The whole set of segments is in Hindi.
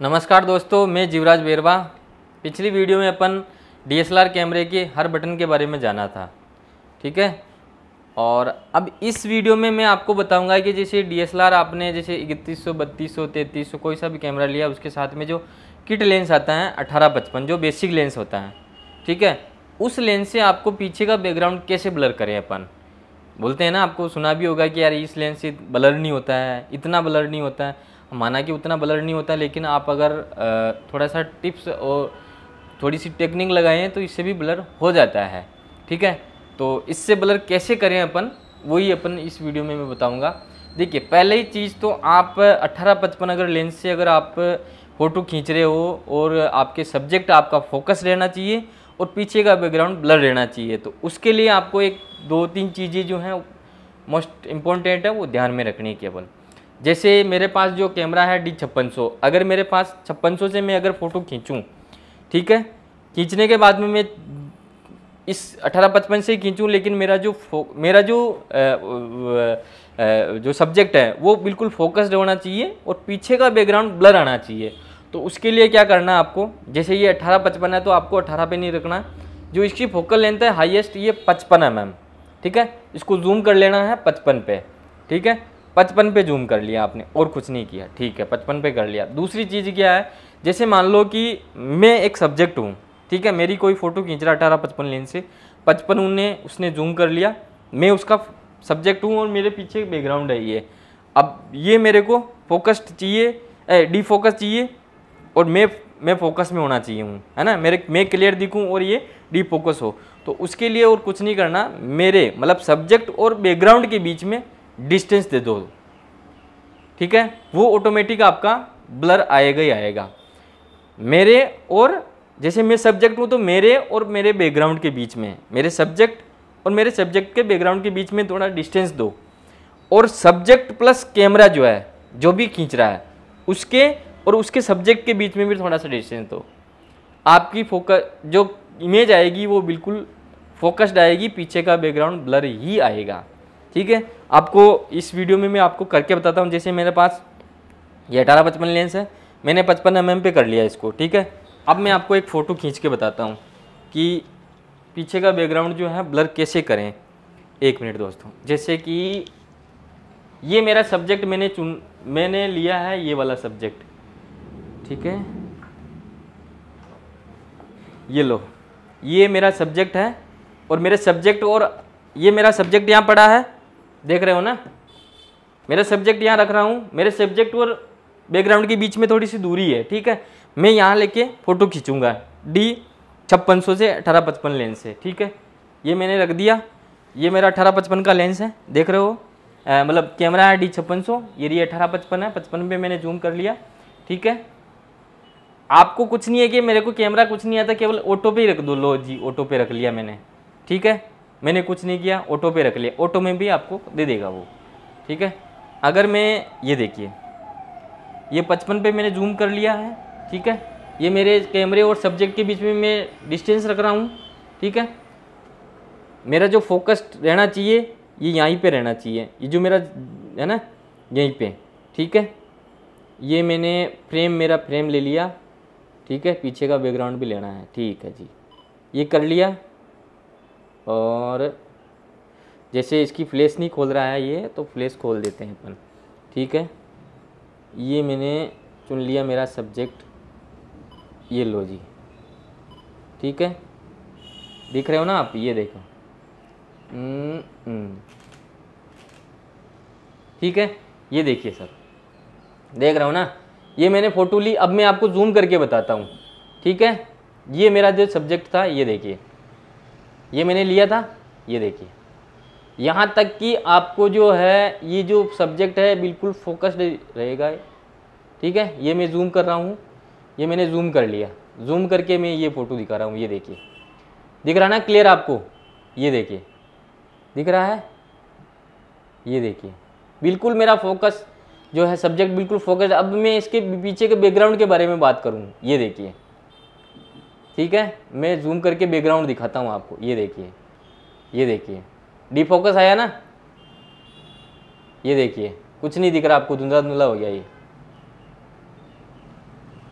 नमस्कार दोस्तों मैं जीवराज बेरवा पिछली वीडियो में अपन डीएसएलआर कैमरे के हर बटन के बारे में जाना था ठीक है और अब इस वीडियो में मैं आपको बताऊंगा कि जैसे डीएसएलआर आपने जैसे इकतीस सौ बत्तीस सौ तैंतीस सौ कोई सा भी कैमरा लिया उसके साथ में जो किट लेंस आता है अठारह पचपन जो बेसिक लेंस होता है ठीक है उस लेंस से आपको पीछे का बैकग्राउंड कैसे ब्लर करें अपन बोलते हैं ना आपको सुना भी होगा कि यार इस लेंस से ब्लर नहीं होता है इतना ब्लर नहीं होता है माना कि उतना ब्लर नहीं होता लेकिन आप अगर थोड़ा सा टिप्स और थोड़ी सी टेक्निक लगाएं तो इससे भी ब्लर हो जाता है ठीक है तो इससे ब्लर कैसे करें अपन वही अपन इस वीडियो में मैं बताऊँगा देखिए पहले ही चीज़ तो आप अट्ठारह पचपन अगर लेंस से अगर आप फ़ोटो खींच रहे हो और आपके सब्जेक्ट आपका फोकस रहना चाहिए और पीछे का बैकग्राउंड ब्लर रहना चाहिए तो उसके लिए आपको एक दो तीन चीज़ें जो हैं मोस्ट इम्पोर्टेंट है वो ध्यान में रखनी है अपन जैसे मेरे पास जो कैमरा है डी छप्पन सौ अगर मेरे पास छप्पन सौ से मैं अगर फ़ोटो खींचूँ ठीक है खींचने के बाद में मैं इस अठारह पचपन से ही खींचूँ लेकिन मेरा जो मेरा जो आ, आ, जो सब्जेक्ट है वो बिल्कुल फोकस्ड होना चाहिए और पीछे का बैकग्राउंड ब्लर आना चाहिए तो उसके लिए क्या करना है आपको जैसे ये अठारह पचपन है तो आपको अठारह पे नहीं रखना जो इसकी फोकल लेंथ है हाईएस्ट ये पचपन है मैम ठीक है इसको जूम कर लेना है पचपन पे ठीक है पचपन पे जूम कर लिया आपने और कुछ नहीं किया ठीक है पचपन पे कर लिया दूसरी चीज़ क्या है जैसे मान लो कि मैं एक सब्जेक्ट हूँ ठीक है मेरी कोई फ़ोटो खींच रहा अठारह पचपन लेन से पचपन उन्हें उसने जूम कर लिया मैं उसका सब्जेक्ट हूँ और मेरे पीछे बैकग्राउंड है ये अब ये मेरे को फोकस्ड चाहिए डी फोकस चाहिए और मैं मैं फोकस में होना चाहिए हूँ है ना मेरे मैं क्लियर दिखूँ और ये डी फोकस हो तो उसके लिए और कुछ नहीं करना मेरे मतलब सब्जेक्ट और बैकग्राउंड के बीच में डिस्टेंस दे दो ठीक है वो ऑटोमेटिक आपका ब्लर आएगा ही आएगा मेरे और जैसे मैं सब्जेक्ट हूँ तो मेरे और मेरे बैकग्राउंड के बीच में मेरे सब्जेक्ट और मेरे सब्जेक्ट के बैकग्राउंड के बीच में थोड़ा डिस्टेंस दो और सब्जेक्ट प्लस कैमरा जो है जो भी खींच रहा है उसके और उसके सब्जेक्ट के बीच में भी थोड़ा सा डिस्टेंस दो आपकी फोकस जो इमेज आएगी वो बिल्कुल फोकस्ड आएगी पीछे का बैकग्राउंड ब्लर ही आएगा ठीक है आपको इस वीडियो में मैं आपको करके बताता हूँ जैसे मेरे पास ये अठारह पचपन लेंस है मैंने पचपन एम mm पे कर लिया इसको ठीक है अब मैं आपको एक फ़ोटो खींच के बताता हूँ कि पीछे का बैकग्राउंड जो है ब्लर कैसे करें एक मिनट दोस्तों जैसे कि ये मेरा सब्जेक्ट मैंने चुन मैंने लिया है ये वाला सब्जेक्ट ठीक है ये लो ये मेरा सब्जेक्ट है और मेरे सब्जेक्ट और ये मेरा सब्जेक्ट यहाँ पड़ा है देख रहे हो ना मेरा सब्जेक्ट यहाँ रख रहा हूँ मेरे सब्जेक्ट और बैकग्राउंड के बीच में थोड़ी सी दूरी है ठीक है मैं यहाँ लेके फ़ोटो खींचूँगा डी छप्पन सौ से अठारह पचपन लेंस से ठीक है ये मैंने रख दिया ये मेरा अठारह पचपन का लेंस है देख रहे हो मतलब कैमरा है डी छप्पन सौ ये रही अठारह पचपन है पचपन पे मैंने जूम कर लिया ठीक है आपको कुछ नहीं है कि मेरे को कैमरा कुछ नहीं आता केवल ऑटो पे ही रख दो लो जी ऑटो पे रख लिया मैंने ठीक है मैंने कुछ नहीं किया ऑटो पे रख लिया ऑटो में भी आपको दे देगा वो ठीक है अगर मैं ये देखिए ये पचपन पे मैंने जूम कर लिया है ठीक है ये मेरे कैमरे और सब्जेक्ट के बीच में मैं डिस्टेंस रख रहा हूँ ठीक है मेरा जो फोकस्ड रहना चाहिए ये यहीं पे रहना चाहिए ये जो मेरा है ना यहीं पे ठीक है ये मैंने फ्रेम मेरा फ्रेम ले लिया ठीक है पीछे का बैकग्राउंड भी लेना है ठीक है जी ये कर लिया और जैसे इसकी फ्लेश नहीं खोल रहा है ये तो फ्लेश खोल देते हैं अपन ठीक है ये मैंने चुन लिया मेरा सब्जेक्ट ये लो जी ठीक है दिख रहे हो ना आप ये देखो हम्म, हम्म। ठीक है ये देखिए सर देख रहा हो ना ये मैंने फ़ोटो ली अब मैं आपको जूम करके बताता हूँ ठीक है ये मेरा जो सब्जेक्ट था ये देखिए ये मैंने लिया था ये देखिए यहाँ तक कि आपको जो है ये जो सब्जेक्ट है बिल्कुल फोकस्ड रहेगा ठीक है ये मैं जूम कर रहा हूँ ये मैंने जूम कर लिया जूम करके मैं ये फ़ोटो दिखा रहा हूँ ये देखिए दिख रहा ना क्लियर आपको ये देखिए दिख रहा है ये देखिए बिल्कुल मेरा फोकस जो है सब्जेक्ट बिल्कुल फोकस्ड अब मैं इसके पीछे के बैकग्राउंड के बारे में बात करूँ ये देखिए ठीक है मैं जूम करके बैकग्राउंड दिखाता हूँ आपको ये देखिए ये देखिए डी फोकस आया ना ये देखिए कुछ नहीं दिख रहा आपको धुंधला धुंधला हो गया ये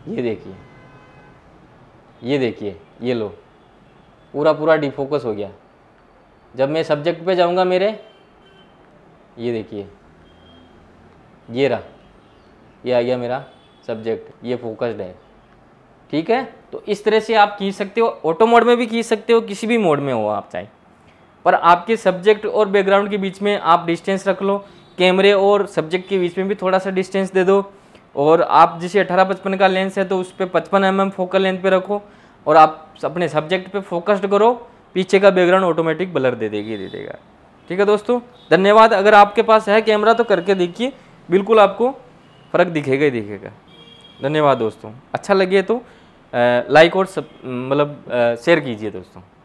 ये देखिए ये देखिए ये लो पूरा पूरा डिफोकस हो गया जब मैं सब्जेक्ट पे जाऊंगा मेरे ये देखिए ये रहा ये आ गया मेरा सब्जेक्ट ये फोकस्ड है ठीक है तो इस तरह से आप खींच सकते हो ऑटो मोड में भी खींच सकते हो किसी भी मोड में हो आप चाहे पर आपके सब्जेक्ट और बैकग्राउंड के बीच में आप डिस्टेंस रख लो कैमरे और सब्जेक्ट के बीच में भी थोड़ा सा डिस्टेंस दे दो और आप जैसे अठारह पचपन का लेंस है तो उस पर पचपन एम फोकल लेंथ पे रखो और आप अपने सब्जेक्ट पे फोकस्ड करो पीछे का बैकग्राउंड ऑटोमेटिक ब्लर दे देगी दे देगा ठीक है दोस्तों धन्यवाद अगर आपके पास है कैमरा तो करके देखिए बिल्कुल आपको फ़र्क दिखेगा ही दिखेगा धन्यवाद दोस्तों अच्छा लगे तो लाइक और मतलब शेयर कीजिए दोस्तों